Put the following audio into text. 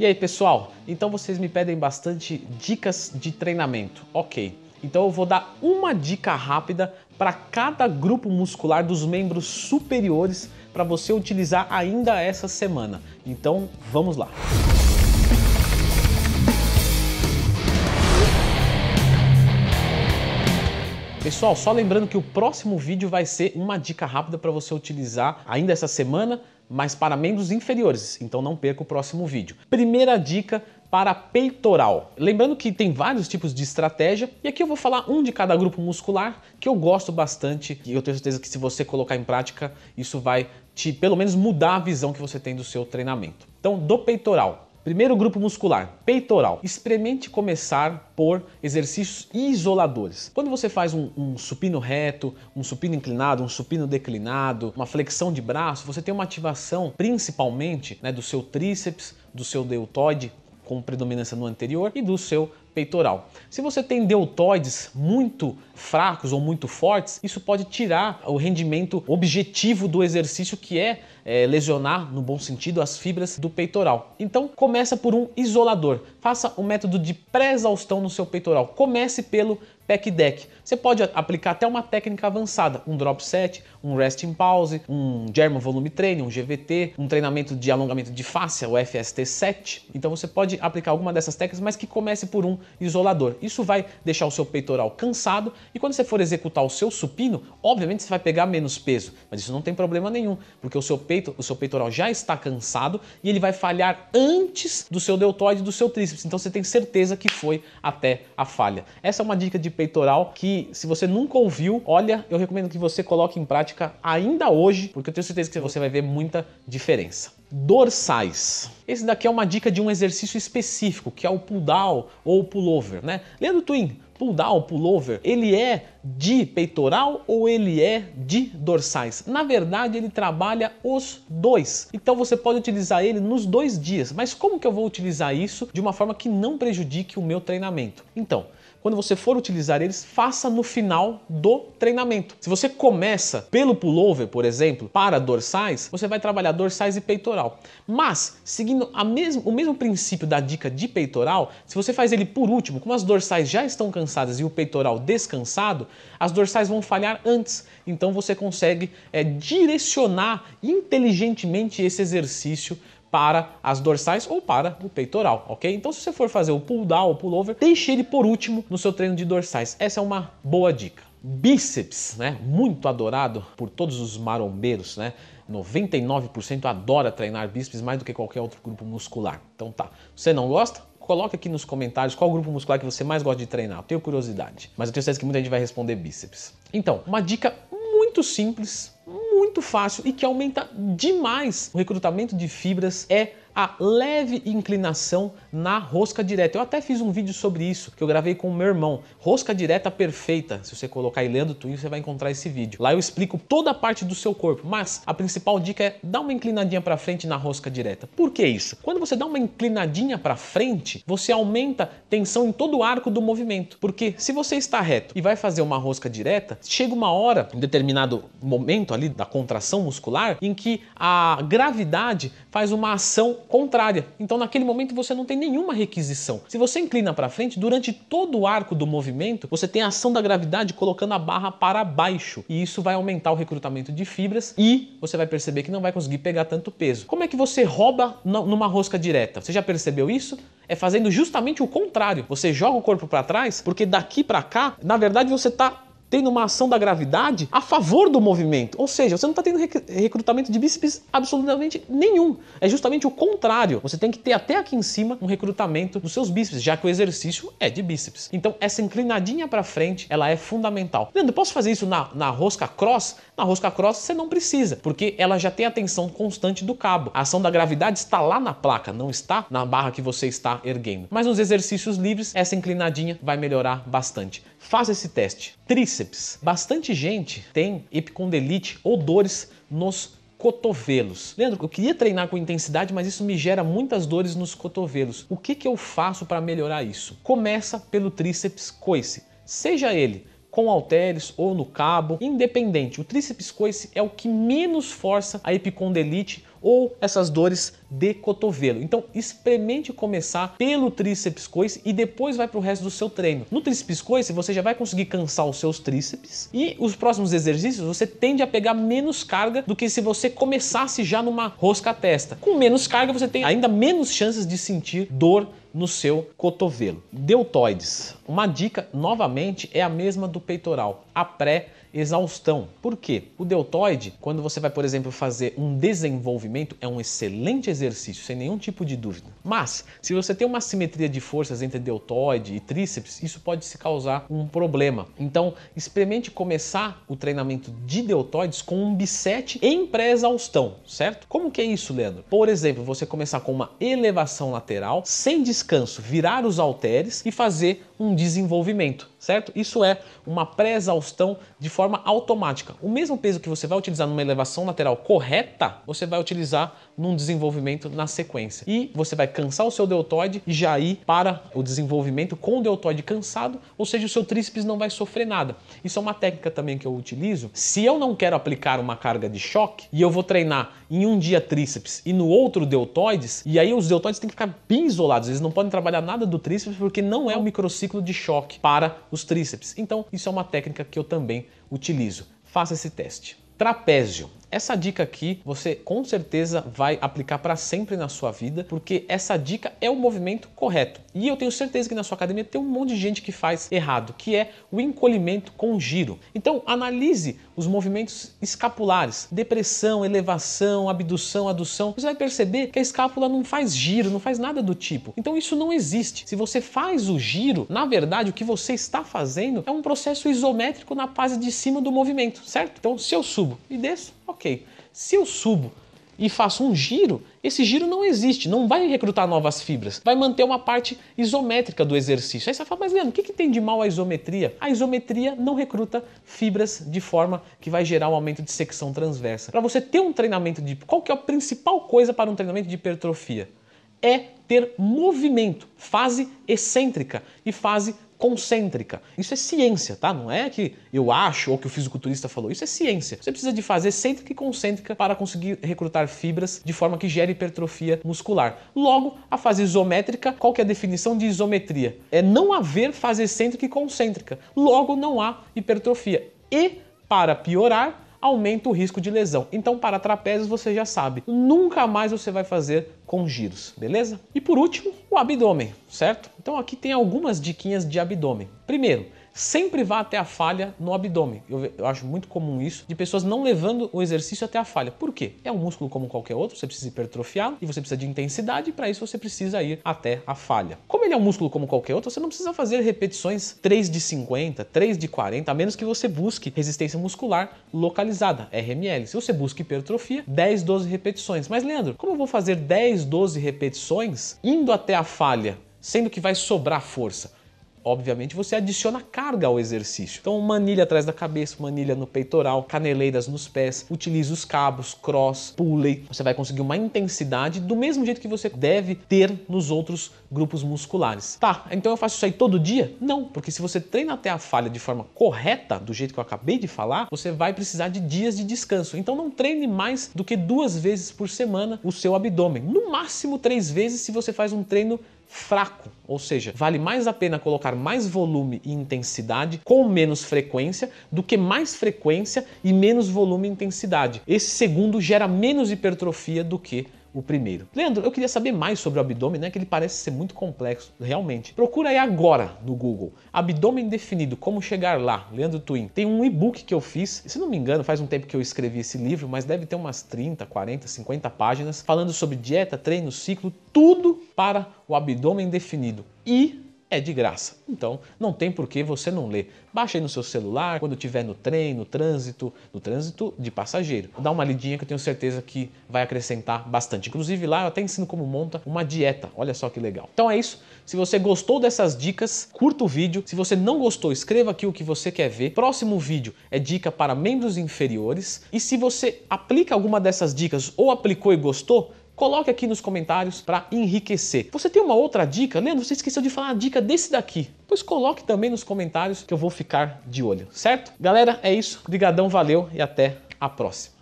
E aí pessoal, então vocês me pedem bastante dicas de treinamento, ok. Então eu vou dar uma dica rápida para cada grupo muscular dos membros superiores para você utilizar ainda essa semana. Então vamos lá. Pessoal, só lembrando que o próximo vídeo vai ser uma dica rápida para você utilizar ainda essa semana mas para membros inferiores, então não perca o próximo vídeo. Primeira dica para peitoral. Lembrando que tem vários tipos de estratégia e aqui eu vou falar um de cada grupo muscular que eu gosto bastante e eu tenho certeza que se você colocar em prática, isso vai te pelo menos mudar a visão que você tem do seu treinamento. Então, do peitoral, Primeiro grupo muscular, peitoral. Experimente começar por exercícios isoladores. Quando você faz um, um, supino reto, um supino inclinado, um supino declinado, uma flexão de braço, você tem uma ativação principalmente né, do seu tríceps, do seu deltoide, com predominância no anterior, e do seu peitoral. Se você tem deltoides muito fracos ou muito fortes, isso pode tirar o rendimento objetivo do exercício, que é, é lesionar, no bom sentido, as fibras do peitoral. Então, começa por um isolador. Faça o um método de pré-exaustão no seu peitoral. Comece pelo pec deck. Você pode aplicar até uma técnica avançada, um drop set, um resting pause, um German volume training, um GVT, um treinamento de alongamento de face, o FST7. Então você pode aplicar alguma dessas técnicas, mas que comece por um isolador. Isso vai deixar o seu peitoral cansado e quando você for executar o seu supino, obviamente você vai pegar menos peso, mas isso não tem problema nenhum, porque o seu peito, o seu peitoral já está cansado e ele vai falhar antes do seu deltoide e do seu tríceps. Então você tem certeza que foi até a falha. Essa é uma dica de peitoral que se você nunca ouviu, olha, eu recomendo que você coloque em prática ainda hoje, porque eu tenho certeza que você vai ver muita diferença dorsais. Esse daqui é uma dica de um exercício específico, que é o pull down ou pull over, né? Leandro Twin, pull down, pullover, ele é de peitoral ou ele é de dorsais? Na verdade, ele trabalha os dois. Então você pode utilizar ele nos dois dias. Mas como que eu vou utilizar isso de uma forma que não prejudique o meu treinamento? Então, quando você for utilizar eles, faça no final do treinamento. Se você começa pelo pullover, por exemplo, para dorsais, você vai trabalhar dorsais e peitoral. Mas, seguindo mesmo, o mesmo princípio da dica de peitoral, se você faz ele por último, como as dorsais já estão cansadas e o peitoral descansado, as dorsais vão falhar antes. Então você consegue é, direcionar inteligentemente esse exercício para as dorsais ou para o peitoral, ok? Então se você for fazer o pull down, o pullover, deixe ele por último no seu treino de dorsais. Essa é uma boa dica. Bíceps, né? Muito adorado por todos os marombeiros, né? 99% adora treinar bíceps mais do que qualquer outro grupo muscular. Então tá, você não gosta? Coloque aqui nos comentários qual grupo muscular que você mais gosta de treinar. Eu tenho curiosidade, mas eu tenho certeza que muita gente vai responder bíceps. Então, uma dica muito simples, muito fácil e que aumenta demais o recrutamento de fibras é a leve inclinação na rosca direta. Eu até fiz um vídeo sobre isso que eu gravei com o meu irmão. Rosca direta perfeita. Se você colocar aí Leandro Twin, você vai encontrar esse vídeo. Lá eu explico toda a parte do seu corpo, mas a principal dica é dar uma inclinadinha para frente na rosca direta. Por que isso? Quando você dá uma inclinadinha para frente, você aumenta tensão em todo o arco do movimento. Porque se você está reto e vai fazer uma rosca direta, chega uma hora, um determinado momento ali da contração muscular, em que a gravidade faz uma ação contrária. Então, naquele momento, você não tem nenhuma requisição. Se você inclina para frente, durante todo o arco do movimento, você tem a ação da gravidade colocando a barra para baixo. E isso vai aumentar o recrutamento de fibras e você vai perceber que não vai conseguir pegar tanto peso. Como é que você rouba numa rosca direta? Você já percebeu isso? É fazendo justamente o contrário. Você joga o corpo para trás, porque daqui para cá, na verdade, você está tendo uma ação da gravidade a favor do movimento. Ou seja, você não está tendo recrutamento de bíceps absolutamente nenhum. É justamente o contrário. Você tem que ter até aqui em cima um recrutamento dos seus bíceps, já que o exercício é de bíceps. Então, essa inclinadinha para frente, ela é fundamental. Leandro, posso fazer isso na, na rosca cross? Na rosca cross você não precisa, porque ela já tem a tensão constante do cabo. A ação da gravidade está lá na placa, não está na barra que você está erguendo. Mas nos exercícios livres, essa inclinadinha vai melhorar bastante. Faça esse teste. Tris tríceps. Bastante gente tem epicondelite ou dores nos cotovelos. Leandro, eu queria treinar com intensidade, mas isso me gera muitas dores nos cotovelos. O que, que eu faço para melhorar isso? Começa pelo tríceps coice, seja ele com halteres ou no cabo, independente. O tríceps coice é o que menos força a epicondilite ou essas dores de cotovelo. Então experimente começar pelo tríceps coice e depois vai para o resto do seu treino. No tríceps coice você já vai conseguir cansar os seus tríceps e os próximos exercícios você tende a pegar menos carga do que se você começasse já numa rosca testa. Com menos carga você tem ainda menos chances de sentir dor no seu cotovelo. Deltoides. Uma dica novamente é a mesma do peitoral, a pré exaustão. Por quê? O deltoide, quando você vai, por exemplo, fazer um desenvolvimento, é um excelente exercício, sem nenhum tipo de dúvida. Mas, se você tem uma simetria de forças entre deltoide e tríceps, isso pode se causar um problema. Então, experimente começar o treinamento de deltoides com um bisete em pré-exaustão, certo? Como que é isso, Leandro? Por exemplo, você começar com uma elevação lateral, sem descanso, virar os halteres e fazer um desenvolvimento, certo? Isso é uma pré-exaustão de forma automática. O mesmo peso que você vai utilizar numa elevação lateral correta, você vai utilizar num desenvolvimento na sequência. E você vai cansar o seu deltoide e já ir para o desenvolvimento com o deltoide cansado, ou seja, o seu tríceps não vai sofrer nada. Isso é uma técnica também que eu utilizo. Se eu não quero aplicar uma carga de choque e eu vou treinar em um dia tríceps e no outro deltoides, e aí os deltoides têm que ficar bem isolados, eles não podem trabalhar nada do tríceps porque não é o microciclo ciclo de choque para os tríceps. Então, isso é uma técnica que eu também utilizo. Faça esse teste. Trapézio. Essa dica aqui você com certeza vai aplicar para sempre na sua vida, porque essa dica é o movimento correto. E eu tenho certeza que na sua academia tem um monte de gente que faz errado, que é o encolhimento com giro. Então analise os movimentos escapulares, depressão, elevação, abdução, adução. Você vai perceber que a escápula não faz giro, não faz nada do tipo. Então isso não existe. Se você faz o giro, na verdade o que você está fazendo é um processo isométrico na fase de cima do movimento, certo? Então se eu subo e desço, ok Ok. Se eu subo e faço um giro, esse giro não existe, não vai recrutar novas fibras, vai manter uma parte isométrica do exercício. Aí você fala, mas Leandro, o que, que tem de mal a isometria? A isometria não recruta fibras de forma que vai gerar um aumento de secção transversa. Para você ter um treinamento de. Qual que é a principal coisa para um treinamento de hipertrofia? É ter movimento, fase excêntrica e fase concêntrica. Isso é ciência, tá? Não é que eu acho ou que o fisiculturista falou. Isso é ciência. Você precisa de fazer cêntrica e concêntrica para conseguir recrutar fibras de forma que gere hipertrofia muscular. Logo, a fase isométrica, qual que é a definição de isometria? É não haver fase excêntrica e concêntrica. Logo, não há hipertrofia. E, para piorar, aumenta o risco de lesão. Então, para trapézios, você já sabe, nunca mais você vai fazer com giros, beleza? E por último, o abdômen, certo? Então aqui tem algumas diquinhas de abdômen. Primeiro, sempre vá até a falha no abdômen. Eu, eu, acho muito comum isso, de pessoas não levando o exercício até a falha. Por quê? É um músculo como qualquer outro, você precisa hipertrofiar e você precisa de intensidade, e para isso você precisa ir até a falha. Como ele é um músculo como qualquer outro, você não precisa fazer repetições 3 de 50, 3 de 40, a menos que você busque resistência muscular localizada, RML. Se você busca hipertrofia, 10, 12 repetições. Mas Leandro, como eu vou fazer 10, 12 repetições indo até a falha, sendo que vai sobrar força? obviamente, você adiciona carga ao exercício. Então, manilha atrás da cabeça, manilha no peitoral, caneleiras nos pés, utilize os cabos, cross, pulley. Você vai conseguir uma intensidade do mesmo jeito que você deve ter nos outros grupos musculares. Tá, então eu faço isso aí todo dia? Não, porque se você treina até a falha de forma correta, do jeito que eu acabei de falar, você vai precisar de dias de descanso. Então não treine mais do que duas vezes por semana o seu abdômen. No máximo três vezes se você faz um treino fraco, ou seja, vale mais a pena colocar mais volume e intensidade com menos frequência do que mais frequência e menos volume e intensidade. Esse segundo gera menos hipertrofia do que o primeiro. Leandro, eu queria saber mais sobre o abdômen, né? Que ele parece ser muito complexo, realmente. Procura aí agora no Google. Abdômen definido, como chegar lá, Leandro Twin. Tem um e-book que eu fiz, se não me engano, faz um tempo que eu escrevi esse livro, mas deve ter umas 30, 40, 50 páginas, falando sobre dieta, treino, ciclo, tudo para o abdômen definido. E é de graça. Então, não tem por que você não ler. Baixa aí no seu celular, quando estiver no trem, no trânsito, no trânsito de passageiro. Dá uma lidinha que eu tenho certeza que vai acrescentar bastante. Inclusive lá eu até ensino como monta uma dieta. Olha só que legal. Então é isso. Se você gostou dessas dicas, curta o vídeo. Se você não gostou, escreva aqui o que você quer ver. Próximo vídeo é dica para membros inferiores. E se você aplica alguma dessas dicas ou aplicou e gostou, Coloque aqui nos comentários para enriquecer. Você tem uma outra dica? Leandro, você esqueceu de falar a dica desse daqui. Pois coloque também nos comentários que eu vou ficar de olho, certo? Galera, é isso. Obrigadão, valeu e até a próxima.